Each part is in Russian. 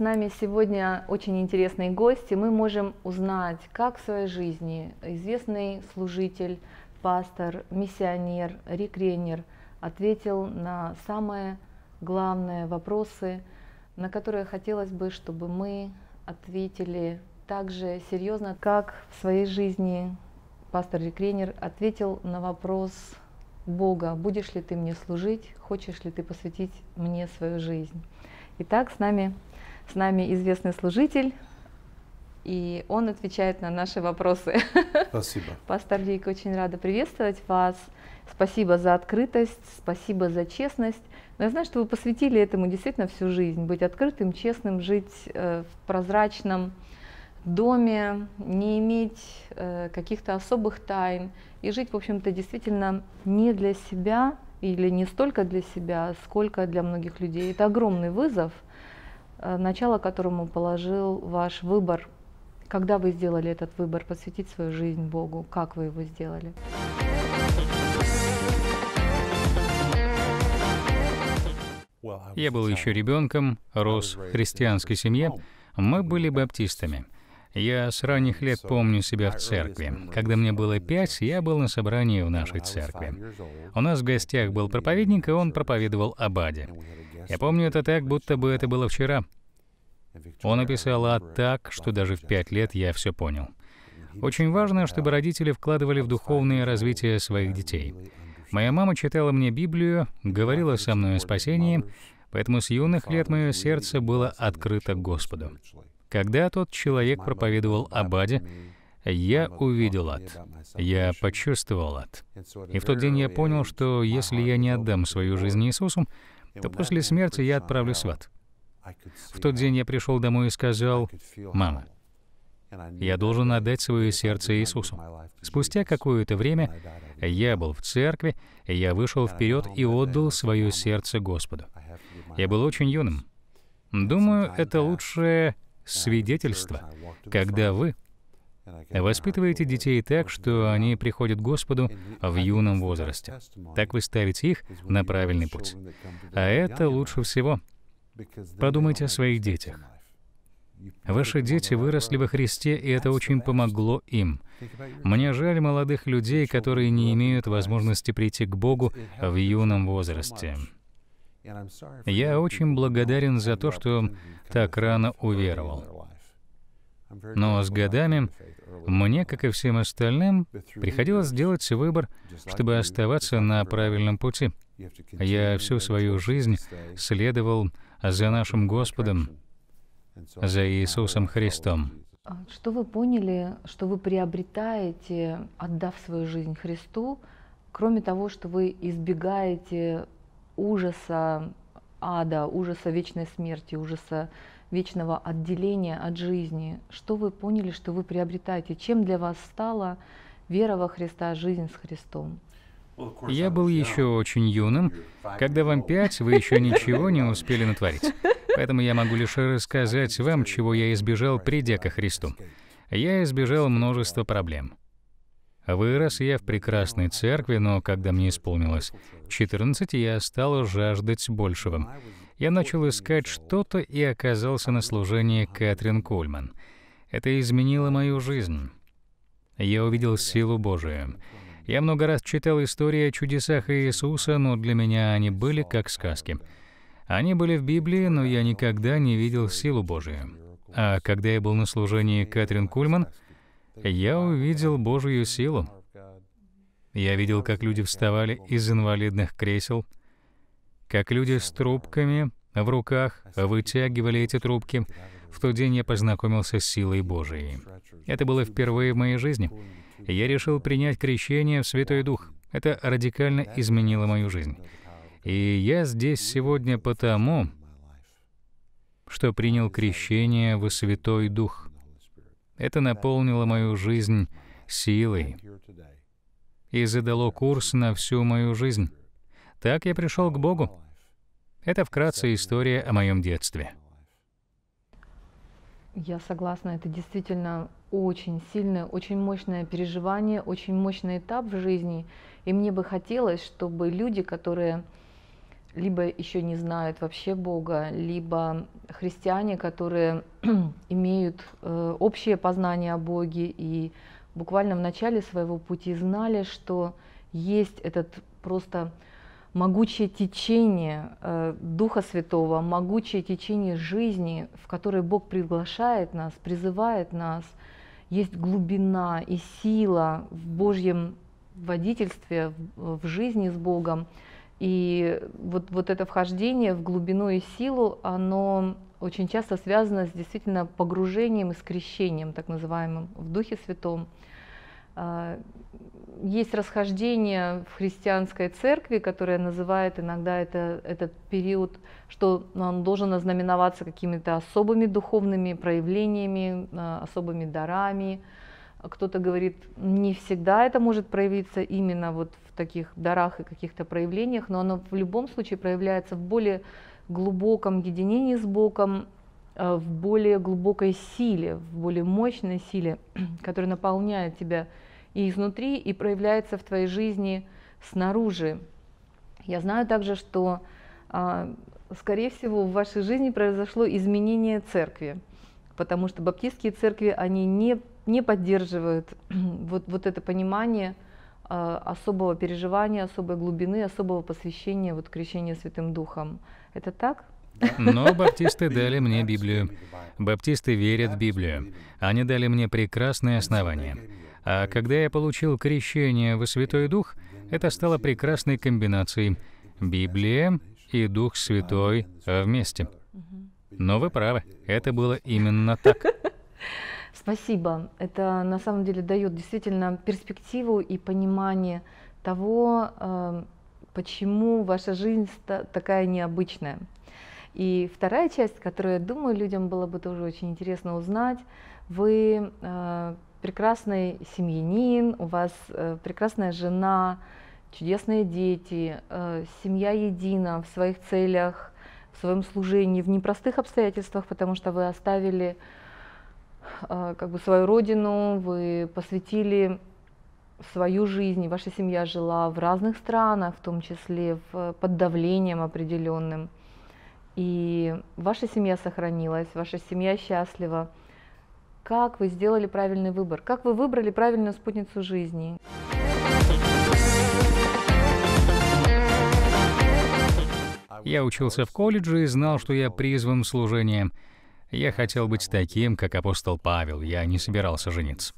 С нами сегодня очень интересный гость, и мы можем узнать, как в своей жизни известный служитель, пастор, миссионер, рекренер ответил на самые главные вопросы, на которые хотелось бы, чтобы мы ответили так же серьезно, как в своей жизни пастор Рекренер ответил на вопрос Бога, будешь ли ты мне служить, хочешь ли ты посвятить мне свою жизнь. Итак, с нами с нами известный служитель, и он отвечает на наши вопросы. Спасибо. Пастор Лик, очень рада приветствовать вас. Спасибо за открытость, спасибо за честность. Но я знаю, что вы посвятили этому действительно всю жизнь. Быть открытым, честным, жить э, в прозрачном доме, не иметь э, каких-то особых тайн и жить, в общем-то, действительно не для себя или не столько для себя, сколько для многих людей. Это огромный вызов – Э, начало которому положил ваш выбор. Когда вы сделали этот выбор, посвятить свою жизнь Богу, как вы его сделали? Я был еще ребенком, рос в христианской семье, мы были баптистами – я с ранних лет помню себя в церкви. Когда мне было пять, я был на собрании в нашей церкви. У нас в гостях был проповедник, и он проповедовал о Баде. Я помню это так, будто бы это было вчера. Он описал ад так, что даже в пять лет я все понял. Очень важно, чтобы родители вкладывали в духовное развитие своих детей. Моя мама читала мне Библию, говорила со мной о спасении, поэтому с юных лет мое сердце было открыто Господу. Когда тот человек проповедовал об аде, я увидел ад. Я почувствовал ад. И в тот день я понял, что если я не отдам свою жизнь Иисусу, то после смерти я отправлюсь в ад. В тот день я пришел домой и сказал, «Мама, я должен отдать свое сердце Иисусу. Спустя какое-то время я был в церкви, я вышел вперед и отдал свое сердце Господу. Я был очень юным. Думаю, это лучшее свидетельство, когда вы воспитываете детей так, что они приходят к Господу в юном возрасте. Так вы ставите их на правильный путь. А это лучше всего. Подумайте о своих детях. Ваши дети выросли во Христе, и это очень помогло им. Мне жаль молодых людей, которые не имеют возможности прийти к Богу в юном возрасте. Я очень благодарен за то, что так рано уверовал. Но с годами мне, как и всем остальным, приходилось делать выбор, чтобы оставаться на правильном пути. А я всю свою жизнь следовал за нашим Господом, за Иисусом Христом. А что вы поняли, что вы приобретаете, отдав свою жизнь Христу, кроме того, что вы избегаете ужаса ада, ужаса вечной смерти, ужаса вечного отделения от жизни? Что вы поняли, что вы приобретаете? Чем для вас стала вера во Христа, жизнь с Христом? Я был еще очень юным. Когда вам пять, вы еще ничего не успели натворить. Поэтому я могу лишь рассказать вам, чего я избежал, придя ко Христу. Я избежал множества проблем. А Вырос я в прекрасной церкви, но когда мне исполнилось 14, я стал жаждать большего. Я начал искать что-то и оказался на служении Кэтрин Кульман. Это изменило мою жизнь. Я увидел силу Божию. Я много раз читал истории о чудесах Иисуса, но для меня они были как сказки. Они были в Библии, но я никогда не видел силу Божию. А когда я был на служении Кэтрин Кульман — я увидел Божью силу. Я видел, как люди вставали из инвалидных кресел, как люди с трубками в руках вытягивали эти трубки. В тот день я познакомился с силой Божией. Это было впервые в моей жизни. Я решил принять крещение в Святой Дух. Это радикально изменило мою жизнь. И я здесь сегодня потому, что принял крещение во Святой Дух. Это наполнило мою жизнь силой и задало курс на всю мою жизнь. Так я пришел к Богу. Это вкратце история о моем детстве. Я согласна, это действительно очень сильное, очень мощное переживание, очень мощный этап в жизни. И мне бы хотелось, чтобы люди, которые либо еще не знают вообще Бога, либо христиане, которые имеют э, общее познание о Боге и буквально в начале своего пути знали, что есть этот просто могучее течение э, Духа Святого, могучее течение жизни, в которое Бог приглашает нас, призывает нас. Есть глубина и сила в Божьем водительстве, в, в жизни с Богом. И вот, вот это вхождение в глубину и силу, оно очень часто связано с действительно погружением и скрещением, так называемым, в Духе Святом. А, есть расхождение в христианской церкви, которая называет иногда это, этот период, что ну, он должен ознаменоваться какими-то особыми духовными проявлениями, а, особыми дарами. Кто-то говорит, не всегда это может проявиться именно вот в таких дарах и каких-то проявлениях, но оно в любом случае проявляется в более глубоком единении с Богом, э, в более глубокой силе, в более мощной силе, которая наполняет тебя и изнутри, и проявляется в твоей жизни снаружи. Я знаю также, что, а, скорее всего, в вашей жизни произошло изменение церкви, потому что баптистские церкви, они не, не поддерживают вот, вот это понимание – а, особого переживания, особой глубины, особого посвящения вот крещения Святым Духом. Это так? Но баптисты дали мне Библию. Баптисты верят в Библию. Они дали мне прекрасные основания. А когда я получил крещение во Святой Дух, это стало прекрасной комбинацией Библия и Дух Святой вместе. Но вы правы, это было именно так. Спасибо. Это на самом деле дает действительно перспективу и понимание того, эм, почему ваша жизнь такая необычная. И вторая часть, которую, я думаю, людям было бы тоже очень интересно узнать, вы э, прекрасный семьянин, у вас э, прекрасная жена, чудесные дети, э, семья едина в своих целях, в своем служении, в непростых обстоятельствах, потому что вы оставили а, как бы свою родину, вы посвятили свою жизнь, ваша семья жила в разных странах, в том числе в, под давлением определенным. И ваша семья сохранилась, ваша семья счастлива. Как вы сделали правильный выбор? Как вы выбрали правильную спутницу жизни? Я учился в колледже и знал, что я призван в служение. Я хотел быть таким, как апостол Павел, я не собирался жениться.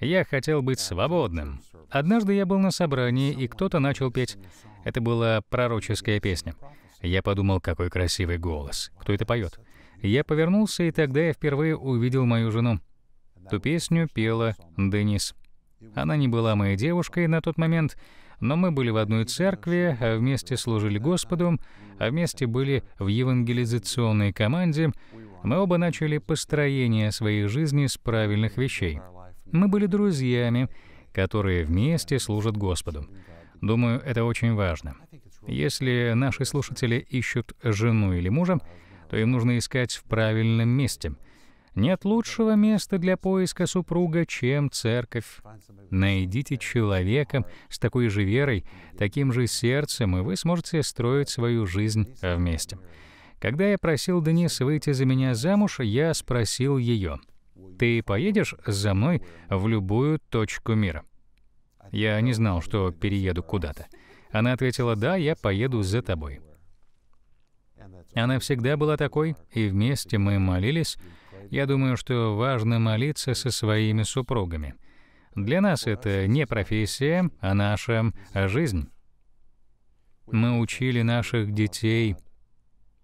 Я хотел быть свободным. Однажды я был на собрании, и кто-то начал петь. Это была пророческая песня. Я подумал, какой красивый голос. Кто это поет? Я повернулся, и тогда я впервые увидел мою жену. Ту песню пела Денис. Она не была моей девушкой на тот момент, но мы были в одной церкви, а вместе служили Господу, а вместе были в евангелизационной команде. Мы оба начали построение своей жизни с правильных вещей. Мы были друзьями, которые вместе служат Господу. Думаю, это очень важно. Если наши слушатели ищут жену или мужа, то им нужно искать в правильном месте — нет лучшего места для поиска супруга, чем церковь. Найдите человека с такой же верой, таким же сердцем, и вы сможете строить свою жизнь вместе. Когда я просил Денис выйти за меня замуж, я спросил ее, «Ты поедешь за мной в любую точку мира?» Я не знал, что перееду куда-то. Она ответила, «Да, я поеду за тобой». Она всегда была такой, и вместе мы молились, я думаю, что важно молиться со своими супругами. Для нас это не профессия, а наша жизнь. Мы учили наших детей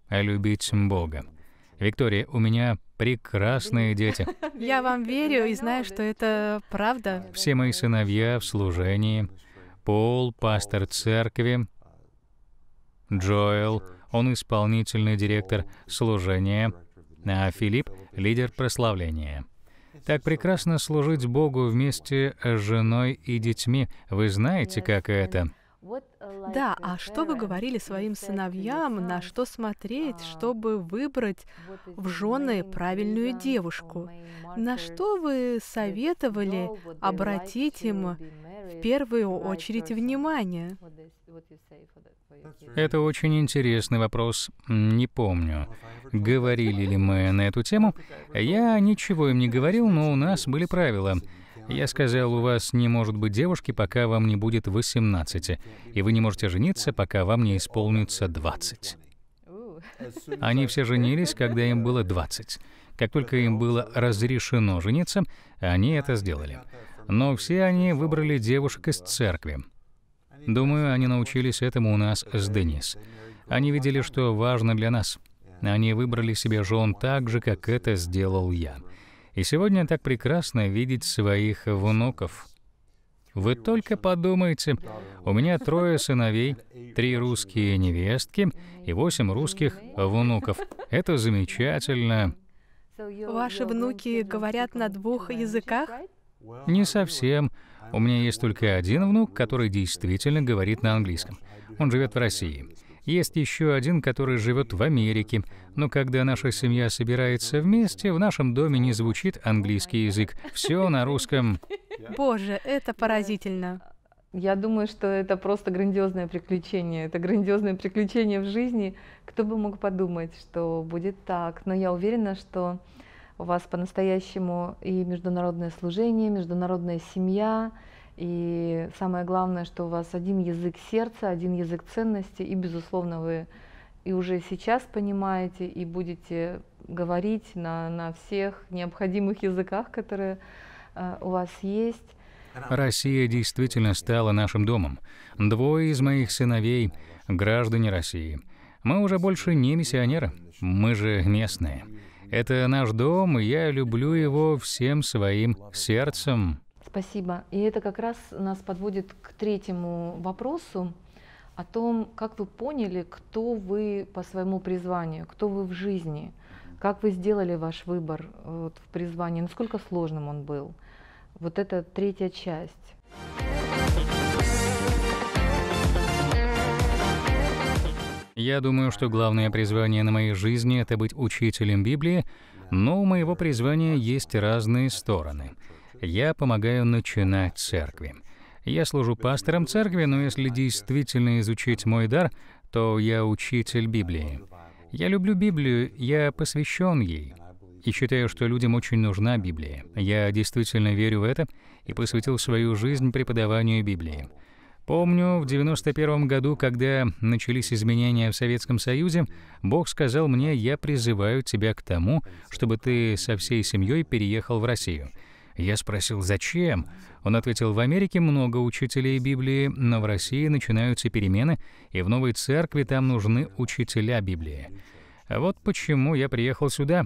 любить Бога. Виктория, у меня прекрасные дети. Я вам верю и знаю, что это правда. Все мои сыновья в служении. Пол, пастор церкви. Джоэл, он исполнительный директор служения а Филипп — лидер прославления. Так прекрасно служить Богу вместе с женой и детьми. Вы знаете, как это? Э, да, а что вы говорили своим сыновьям, на что смотреть, а, чтобы выбрать в жены правильную девушку? На что вы советовали обратить им в первую очередь внимание? Это очень интересный вопрос. Не помню, говорили ли мы на эту тему. Я ничего им не говорил, но у нас были правила — я сказал, у вас не может быть девушки, пока вам не будет 18, и вы не можете жениться, пока вам не исполнится 20. Они все женились, когда им было 20. Как только им было разрешено жениться, они это сделали. Но все они выбрали девушек из церкви. Думаю, они научились этому у нас с Денис. Они видели, что важно для нас. Они выбрали себе жен так же, как это сделал я. И сегодня так прекрасно видеть своих внуков. Вы только подумайте, у меня трое сыновей, три русские невестки и восемь русских внуков. Это замечательно. Ваши внуки говорят на двух языках? Не совсем. У меня есть только один внук, который действительно говорит на английском. Он живет в России. Есть еще один, который живет в Америке. Но когда наша семья собирается вместе, в нашем доме не звучит английский язык. Все на русском. Боже, это поразительно. Я думаю, что это просто грандиозное приключение. Это грандиозное приключение в жизни. Кто бы мог подумать, что будет так. Но я уверена, что у вас по-настоящему и международное служение, международная семья, и самое главное, что у вас один язык сердца, один язык ценности, и, безусловно, вы и уже сейчас понимаете, и будете говорить на, на всех необходимых языках, которые э, у вас есть. Россия действительно стала нашим домом. Двое из моих сыновей — граждане России. Мы уже больше не миссионеры, мы же местные. Это наш дом, и я люблю его всем своим сердцем. Спасибо. И это как раз нас подводит к третьему вопросу о том, как вы поняли, кто вы по своему призванию, кто вы в жизни, как вы сделали ваш выбор э, вот, в призвании, насколько сложным он был. Вот это третья часть. Я думаю, что главное призвание на моей жизни – это быть учителем Библии, но у моего призвания есть разные стороны – я помогаю начинать церкви. Я служу пастором церкви, но если действительно изучить мой дар, то я учитель Библии. Я люблю Библию, я посвящен ей и считаю, что людям очень нужна Библия. Я действительно верю в это и посвятил свою жизнь преподаванию Библии. Помню, в 91 году, когда начались изменения в Советском Союзе, Бог сказал мне, я призываю тебя к тому, чтобы ты со всей семьей переехал в Россию. Я спросил, зачем? Он ответил, в Америке много учителей Библии, но в России начинаются перемены, и в новой церкви там нужны учителя Библии. А вот почему я приехал сюда.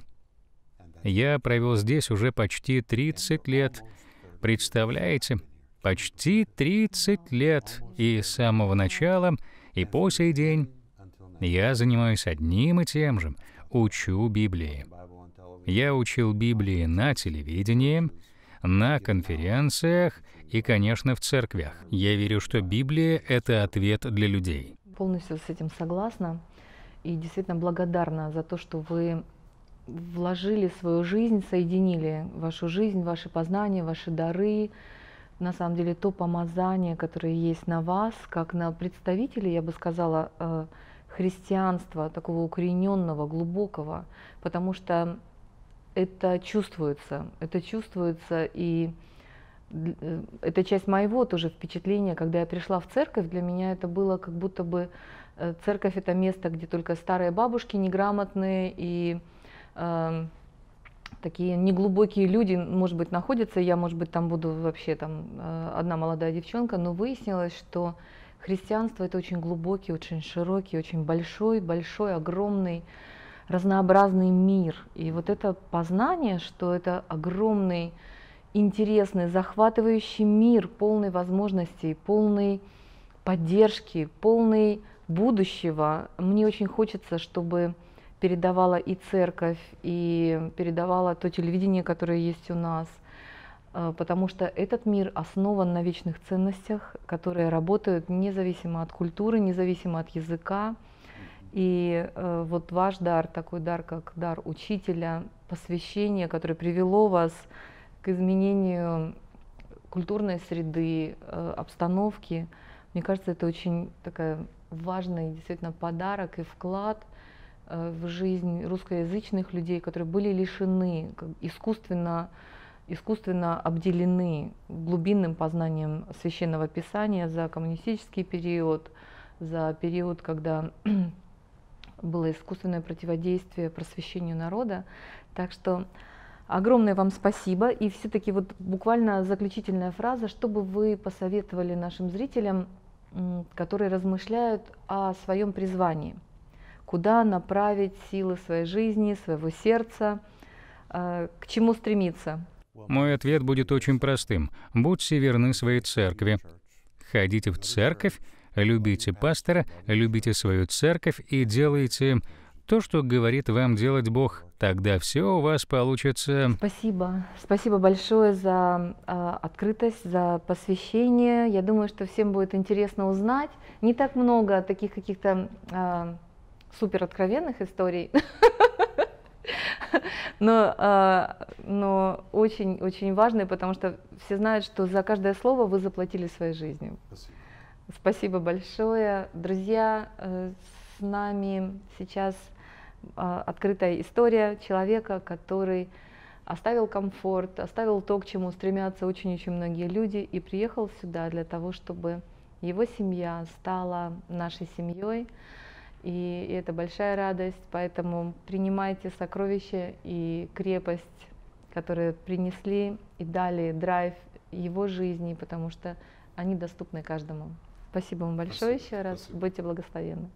Я провел здесь уже почти 30 лет. Представляете? Почти 30 лет. И с самого начала, и по сей день я занимаюсь одним и тем же — учу Библии. Я учил Библии на телевидении, на конференциях и, конечно, в церквях. Я верю, что Библия — это ответ для людей. Полностью с этим согласна и действительно благодарна за то, что вы вложили свою жизнь, соединили вашу жизнь, ваши познания, ваши дары, на самом деле то помазание, которое есть на вас, как на представителей, я бы сказала, э, христианства, такого укорененного, глубокого, потому что это чувствуется, это чувствуется, и э, это часть моего тоже впечатления, когда я пришла в церковь, для меня это было как будто бы э, церковь это место, где только старые бабушки неграмотные и э, такие неглубокие люди, может быть, находятся, я, может быть, там буду вообще там э, одна молодая девчонка, но выяснилось, что христианство это очень глубокий, очень широкий, очень большой, большой, огромный разнообразный мир. И вот это познание, что это огромный, интересный, захватывающий мир, полный возможностей, полный поддержки, полный будущего. Мне очень хочется, чтобы передавала и церковь, и передавала то телевидение, которое есть у нас, э, потому что этот мир основан на вечных ценностях, которые работают независимо от культуры, независимо от языка. И э, вот ваш дар, такой дар, как дар учителя, посвящение, которое привело вас к изменению культурной среды, э, обстановки, мне кажется, это очень такая важный действительно подарок и вклад э, в жизнь русскоязычных людей, которые были лишены как, искусственно искусственно обделены глубинным познанием священного писания за коммунистический период, за период, когда было искусственное противодействие просвещению народа. Так что огромное вам спасибо. И все-таки вот буквально заключительная фраза, чтобы вы посоветовали нашим зрителям, которые размышляют о своем призвании, куда направить силы своей жизни, своего сердца, э, к чему стремиться? Мой ответ будет очень простым. Будьте верны своей церкви. Ходите в церковь Любите пастора, любите свою церковь и делайте то, что говорит вам делать Бог. Тогда все у вас получится. Спасибо. Спасибо большое за э, открытость, за посвящение. Я думаю, что всем будет интересно узнать. Не так много таких каких-то э, супер откровенных историй. Но, а, но очень-очень важные, потому что все знают, что за каждое слово вы заплатили своей жизнью. Спасибо. Спасибо большое. Друзья, э, с нами сейчас э, открытая история человека, который оставил комфорт, оставил то, к чему стремятся очень-очень многие люди, и приехал сюда для того, чтобы его семья стала нашей семьей. И это большая радость, поэтому принимайте сокровища и крепость, которые принесли и дали драйв его жизни, потому что они доступны каждому. Спасибо вам большое спасибо, еще раз. Будьте благословенны.